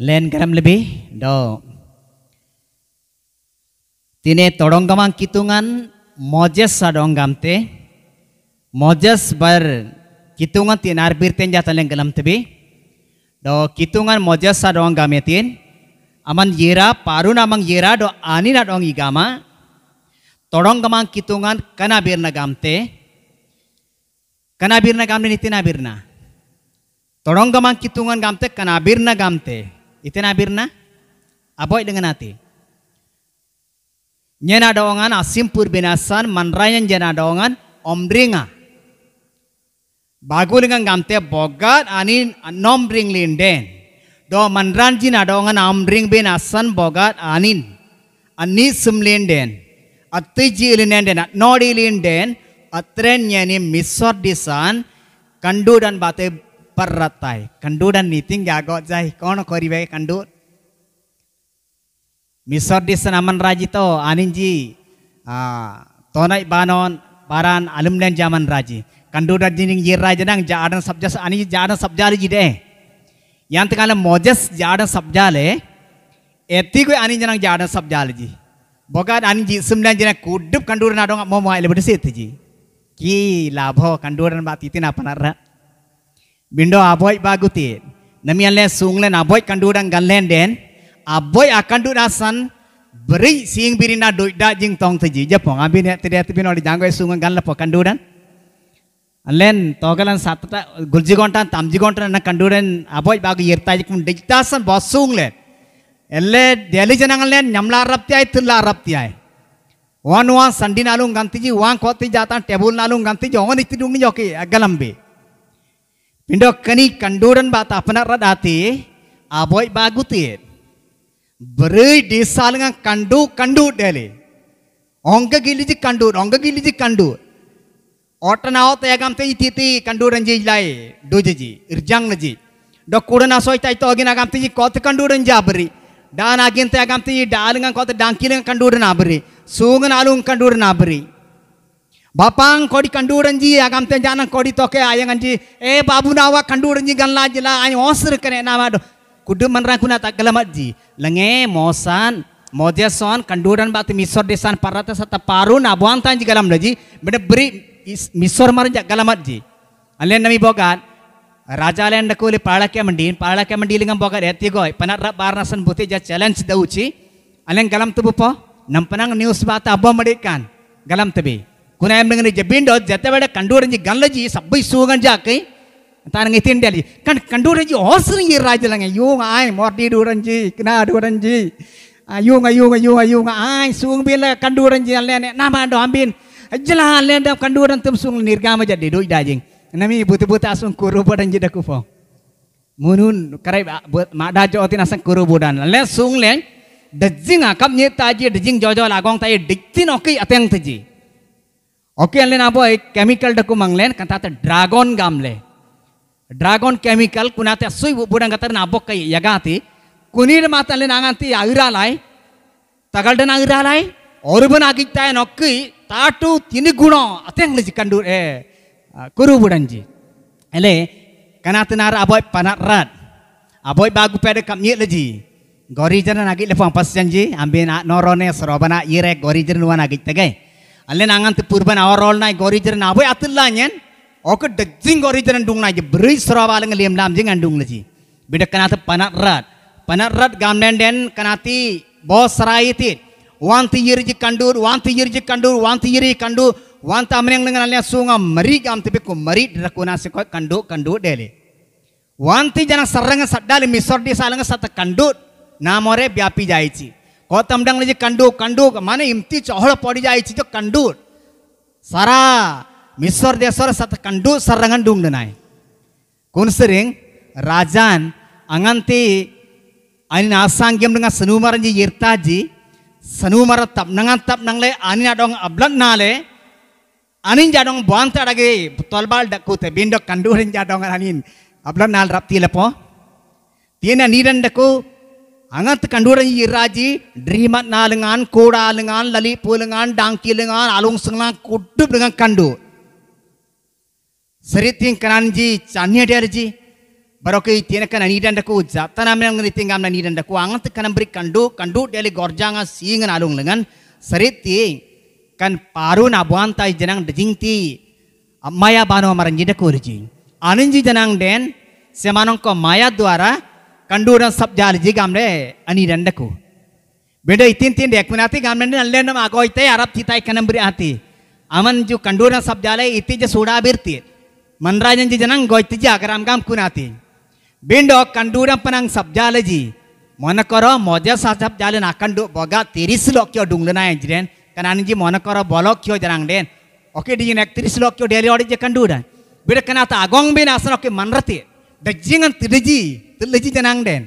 len karam lebih do. Tine todonggama kitungan mojes sadong gamte mojes bar kitungan tine ten jata len galam tebi do kitungan mojes sadong gametin aman yera parun amang yera do anina dong igama todonggama kitungan kana birna gamte kana birna gamne nitina birna todonggama kitungan gamte kana birna gamte Ite nabirna aboy dengan hati. Nyena daongan asimpur binasan manrayan jena daongan omringa. dengan gamte bogat anin nomring linden. Do jina adaongan omring binasan bogat anin. Ani Ati Atiji linden nodi linden atren nyeni misor disan kandu dan bate पर रहता नीति आगो जाए कौन करे कंडूर मिसर दिसन अमन राजी तो आनिन जी तोन बानोन बारान अलुमन जामन राजी कंडूर राजी ये राजना जाडन सब्जा आनी जाडन सब्जाली जी डे यांत काले मोजस जाडन सब्जाले एती को आनी जनांग जाडन सब्जाली जी बोगा आनी जी सुमन जना कुडुप कंडूर नाडोंग मोमो एलेबटे सेत जी की लाभो कंडूर बात इतना अपना रहा bindo aboy baguti nami ale sunglen aboi kandurang galen den aboi akandurasan beri sing birina doida jing tong teji japong abin ya tidak tibin ori janggo sungan ganla kanduran. alen togalan satata gulji gontan tamji gontan na kanduran aboy bagu yertajik mun bos sungle elle deli janangalen nyamla rapti ay tulla rapti ay wan wan nalung ganti ji wan koti jatan tebul nalung ji ongan itidung ni joki agalambe Pindok kani kanduran bata apna radati aboi bagutit. Beri desa dengan kandu kandu dale. Ongga giliji kandu, ongga giliji kandu. Otana ot ya gamte ititi kanduran ji lai dojeji irjang naji. Dok kuran asoi tai to agin agamte ji kot kanduran jabri. Dan agin te agamte ji dal dengan kot dangkil dengan kanduran abri. Sungan alung kanduran abri. Bapang kodi ji agam tenjana kodi toke anji eh babu nawa kanduranji ganla jila ayang osir kene nama do kudu manra kuna tak ji lenge mosan modeson kanduran bat misor desan parata sata paru na tan ji galam daji bede beri misor maranja ji alen nami bogan raja alen dakuli palake mandin palake mandilingam bogan etigoy ya, rap barnasan buti ja challenge dauchi alen galam nam nampanang news bata abo merikan galam tebi Kuna yang dengan jebin dot jatuh pada kandurin jadi ganla jadi sabby sugan jakai. Tangan kita ini dali. Kan kandurin jadi hosring jadi raja langen. Yung ay morti duran jadi kena duran a Ayung ayung ayung ayung ay sung bin lah kandurin jadi alene. Nama do ambin. Jelah alene dap kandurin tem sung nirgama jadi doi daging. Nami butuh butuh asung kuru badan jadi aku Munun karib buat mada jauh tina sang kuru dan Lain sung lain. Dajing akap nyetaji dajing jauh jauh lagong tayi dikti nokai ateng tajie. Oke, okay, alena boy, chemical daku manglen, kantata dragon gamle. Dragon chemical kunate sui budang kata na boy kai yagati. Kunir mata alena nganti agira lai. Tagal dan agira lai. Oribun agik tae nokki, tatu tini guno, ateng lezi kandu e kuru budanji. Ele, kanate nara aboy panat rat. Aboy bagu pede kam nyet lezi. Gorijan na nagik lefong pas janji, ambil norone soroban na yirek gorijan luwan agik tegai. Alle nangan tu purban awar roll naik gori na nabo ya tidak lah nyen. Oke dating gori jaran dung naik beri serawa lengan lem lam an dung naji. Beda kanata panat rat. Panat rat gamnen den bos serai ti. Wanti yiri jik kandur, wanti yiri jik kandur, wanti yiri kandur. Wanti amri yang dengan alia sunga meri gam tipe ku meri drakuna sekoi kandu kandu deli. Wanti jana serangan dale misor di salangan satu kandut. Namore biapi jaici kota mendang lagi kandu kandu mana imti cahol padi jai cici kandu sara misor desor sat kandu sarangan dung denai kun sering rajan anganti ani nasang gem dengan senumaran ji yirtaji senumar tap nangan tap le ani adong ablan nale Anin jadong buanta lagi betul bal dakute bindok kandu rin jadong anin ablan nal rapti lepo tiena niran dakute Angat kanduran yi raji, drimat na lengan, koda lengan, lali lengan, dangki lengan, alung sengan, kudup dengan kandu. Seriting kananji, cania derji, barokai tiena kanan nidan daku, jata namen ang ngeriting gamna nidan daku, angat kanan beri kandu, kandu deli gorjanga singan alung lengan, seriting kan paru na buantai jenang ti maya bano maranji daku derji. Ananji jenang den, semanong ko maya duara, kanduran sabjal jigamre ani rendaku. Beda itin tin dek menati gamre ni alen nama ako ite arab tita ikan emberi ati. kanduran sabjalai iti je suda birti. Manrajan ji jenang goi tija keram gam kunati. kanduran penang sabjalai ji. Monakoro moja sa sabjalai nakan duk boga tiris lo kio dung dena yang jiren. Kanani ji monakoro bolok kio jenang den. Oke di jenek tiris odeli kio deli ori je kanduran. Beda kenata agong bin asan oke manrati. Dajingan tiri ji Teleji tenang den.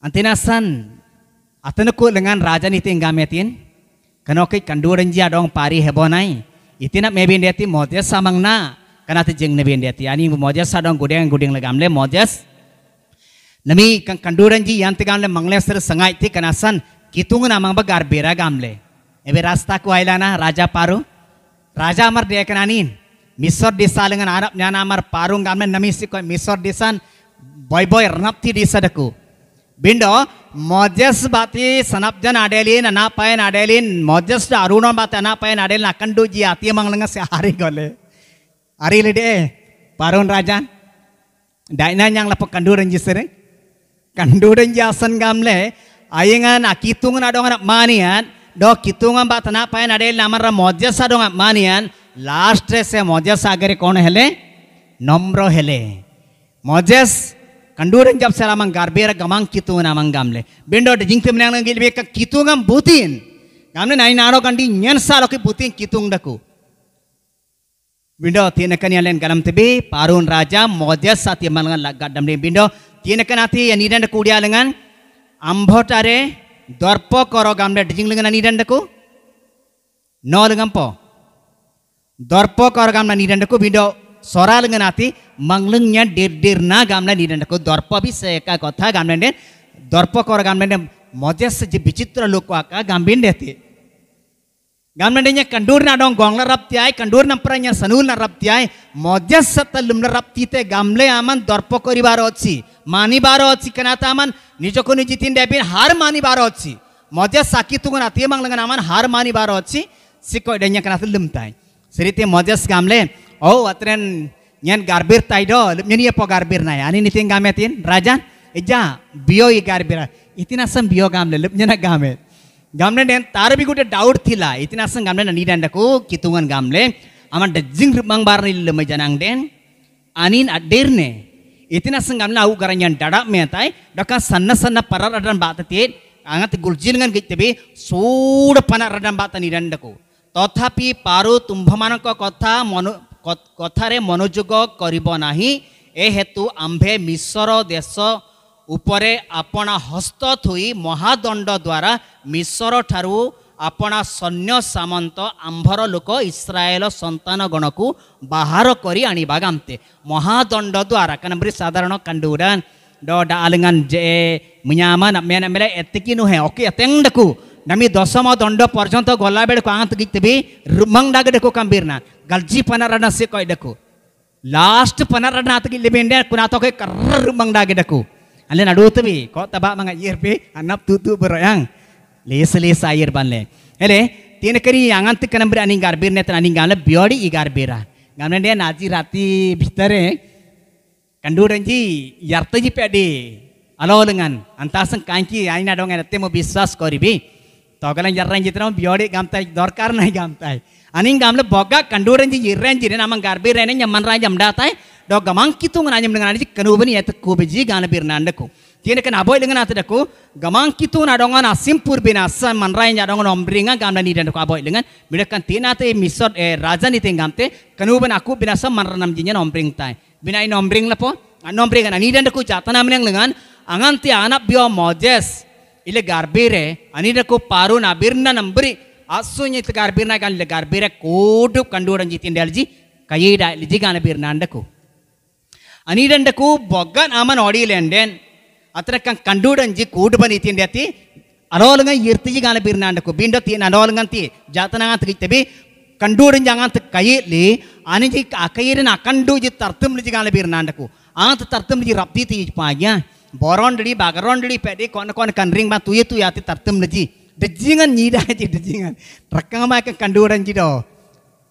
antinasan, san ku lengan raja ni tinggal metin. Kanoki kanduran jia dong pari hebonai. Itina mebin deti modes samang na. Kanati jeng nebin deti. Ani modes sadong gudeng gudeng legam le modes. Nami kan, kan yang ji yanti gamle ser sangai ti san kitung mang bagar bera gamle. Ebe rasta ku ailana raja paru. Raja amar kenanin, Misor desa dengan Arab nyana amar parung gamen, nami sikoi misor desan boy boy ti di sadaku. Bindo modjes bati senap jan adelin anapain adelin modjes da arunon bati anapain adelin akan duji ati emang lengas ya hari gole. Hari lede eh, parun raja? Daina yang lepuk kanduran jisereng. Kanduran gam gamle ayengan akitungan adongan manian do kitungan bat anak pa en adel namar ra modja adongan manian last se ya modja sa agere kon hele nomro hele Moses kanduran jab selamang garbera gamang kitu namang gamle. Bindo, jingtem nang gilbeka kitu ngam butin. Gamle nai naro kandi nyen salo ki butin kitung daku. Bindo tiene kan yalen galam tebe parun raja Moses ngan mangan gadam ne bindo tiene kan ati yanidan kudia lengan ambotare dorpo koro gamle dijing lengan anidan daku. No lengan po. Dorpo koro gamle anidan daku bindo Sora ngan ati manglengnya dir dir na gamla ni dan aku dorpo bisa ka kota gamla ni dorpo kora gamla ni modias seje bicitra loko aka gambin de ti gamla ni nya kandur dong gong la rap ti ai kandur na pranya sanul na rap ti ai modias seta lum te gamla aman dorpo kori barotsi mani barotsi kenata aman ni joko ni jitin de bin har mani barotsi modias sakit ati emang aman harmani mani barotsi Sikoi danya kena selum tay. Seriti modias gamla Oh, atren nyen garbir taido, nyeni apa garbir na ya? Ani nitin gametin, rajan, eja bio i garbira. Itina sam bio gamle, lep nyena gamet. Gamle den tar bi gute doubt thila. Itina sam gamle na nidan dako kitungan gamle. Aman dejing mang barni lema janang den. Anin aderne. Itina sam gamle au garanyan dadak metai, daka sanna sanna parar adan batatit. Angat guljinan gitebe, sud panar adan batani dandako. তথাপি পাৰো তুম্ভমানক কথা mono କଥାରେ ମନୋଯୋଗ କରିବ ନାହିଁ ଏ ହେତୁ ଆମ୍ଭେ ମିଶର ଦେଶ ଉପରେ ଆପଣା ହସ୍ତ ଥୋଇ ମହାଦଣ୍ଡ ଦ୍ୱାରା ମିଶର ଠାରୁ ଆପଣା ସୈନ୍ୟ ସାମନ୍ତ ଆମ୍ଭର ଲୋକ ଇସ୍ରାଏଲ ସନ୍ତାନଗଣକୁ ବାହାର କରି ଆଣିବା ଗାମତେ ମହାଦଣ୍ଡ ଦ୍ୱାରା କାରଣ ବୋଲି ସାଧାରଣ କାଣ୍ଡୁରାନ ଡ ଡାଲଙ୍ଗାନ ଜେ ମିଆମାନ ମିଆନ ବେଲେ ଏତିକି ନୁହେଁ ଅକି ଏତେଙ୍ଗକୁ Nami dosomo dondo porjonto gola bede ko angat gik tebi rumang daga deko kambirna galji panarana sekoi deko last panarana tegi lebende kunato ke rumang daga deko ale na dutu bi ko taba manga yirpi anap tutu beroyang lesa lesa yir banle ele tine keri angantik antik kana berani garbir net nani gale biori i garbira ngamne dia nazi rati bitere kanduran ji yarta ji pedi alo lengan antasen kanki aina dong ena temo biswas koribi togalan jarang jitra mau biore gamtai dor nai gamtai aning gamle boga kanduran jiji renji rena mang garbi rena nyaman rai jam datai doga gamang kitung ngan jam dengan aji kanubani yaitu kubiji gana bir nandeku tiene kan aboy dengan ate deku gamang kitung adongan asim pur binasa man rai nyadongan ombringa gamna nida deku aboy dengan mirakan tina nate misot e raja niteng gamte kanuban aku binasa man renam jinya ombring tae. bina ini ombring lepo Nombringan, ini dan deku jatana namanya dengan Anganti anak biomodes, ile garbire anira ku paru na birna nambri asunya itu garbirna kan ile garbire kudu kanduran jitin dalji kayi da ile birna ndaku. ku ndaku bogan aman ori lenden atrek kan kanduran jik kudu ban itin dati anolanga yirti jigana birna ndaku, ku binda ti anolanga ti jatana ngan tri tebi kanduran jangan tek kayi li anira jik akayirin akandu jit tartum li jigana birna ndaku, ku Anta tartum di rapti ti pagi boron borondli bagarondli pedi kon kon kan ring batu itu ya ti tartem neji dejingan nyida ji dejingan rekang ma ke kanduran jido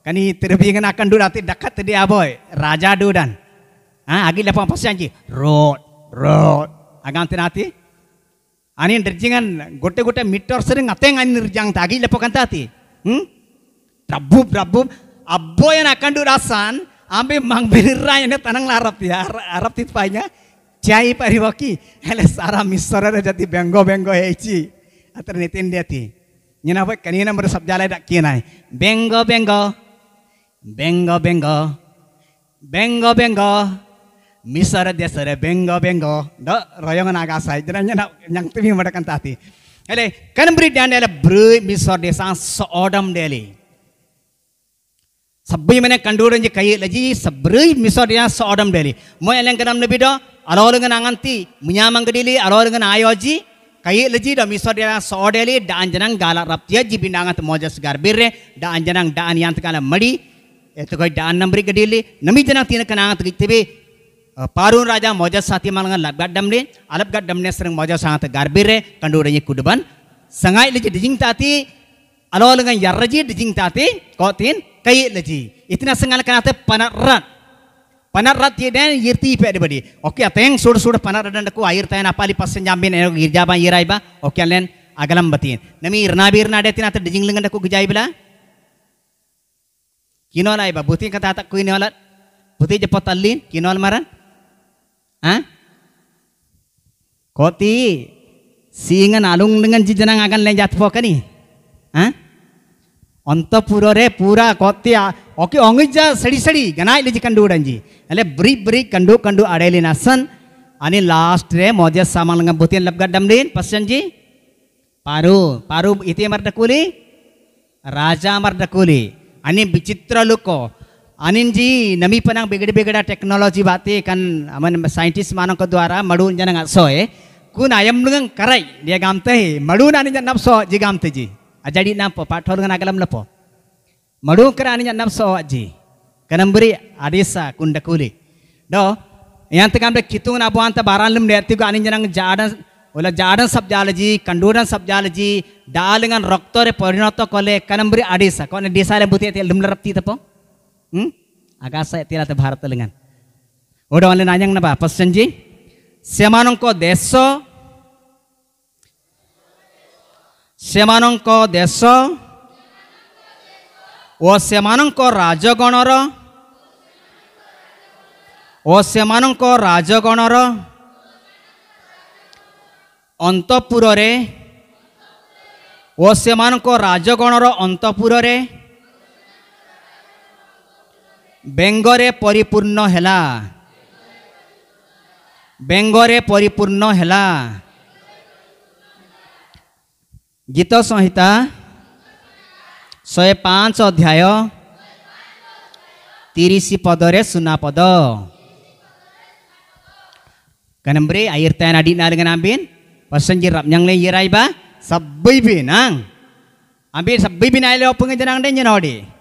kani terbingan akan dulu ati dekat tadi aboy raja dudan ah agi lapang pasang ji road road agan tinati ani dejingan gote gote mitor sering ateng ani nerjang tagi lepokan tati hmm Rabu, Rabu. aboy akan durasan ambil mang ini tanang larap ya arab titpanya cai pari waki hele sara misora re jati benggo benggo heci atar nitin ti nyina wek kani nam bersab jala dak kina hai benggo benggo benggo benggo benggo benggo misora dia sere benggo benggo do royong naga sai jana nyana nyang tumi mada kan tati hele kan beri dian beri misora desa so odam deli Sabi mana kandurun je kayi laji sabri misodia so odam deli moyang kanam nabi do alor dengan anganti menyamang kedili, alor dengan ayoji kayi leji dan miso dia sodeli dan jenang galak raptia jipin binangan temoja segar birre dan jenang dan yang mali itu kai dan nambri gedili nami jenang tina kenangan tekit tebe eh, parun raja moja sati malangan lab gad damne gad damne sereng moja sangat tegar birre kandurannya kudeban sengai leji dijing tati alor dengan yarraji dijing tati tin, kayi leji itu nasengal kenate panat rat panar rat yeden ye ipe de badi oke ateng sur sur panar dan deku air tena pali pasen jambin eno gir jaba yirai ba oke alen agalam batin nami irna bir na detin ate dijing deku daku gijai kino alai ba butin kata atak kuini Buti butin jepot alin kino almaran Ah, koti singan alung dengan jijenang akan lenjat pokani ha Antapura re pura a oke angiza sedih sedih ganai lagi kandu ini. ale beri-beri kandu kandu ada lina Ani ane last re sama saman langgam butian lapgar damlin pasanji, paru paru itu yang merdakuli, raja merdakuli, Ani bicitra loko, Ani ji nami panang begede begede teknologi bate kan aman scientist manok kedua malu jangan nggak soe, eh. kun ayam dengan kerai dia gamtehi, malu nani jangan nafsu jigamteji, ajarin apa, patuh dengan agam lepo. Madukra aninya nafsu aji. Kanambri adisa kunda kuli. Do yang tekan be kitung na buanta baran lim derti tiga anin janang jadan ola jadan sab jalaji kanduran sab jalaji dalengan roktore porinoto kole kanambri adisa kone desa le buti ya, te lim lerapti tepo. Hmm? Agasa tira te bharat lengan. Udah onle nanyang naba ba ji. Semanong ko deso semanong ko deso ଓ ସେମାନଙ୍କ ରାଜଗଣର ଓ ସେମାନଙ୍କ ରାଜଗଣର ଅନ୍ତପୁରରେ ଓ ସେମାନଙ୍କ ରାଜଗଣର ଅନ୍ତପୁରରେ ବେଙ୍ଗରେ ପରିପୂର୍ଣ୍ଣ ହେଲା ବେଙ୍ଗରେ ପରିପୂର୍ଣ୍ଣ ହେଲା ଗୀତ ସଂହିତା Saya ପାଞ୍ଚ ଅଧ୍ୟାୟ ତିରିଶ ପଦରେ ସୁନାପଦ Kanambre air tayan adik na dengan ambin. Pasan jirap nyang le yirai ba. Sabbi binang. Ambin sabbi jenang den jenodi.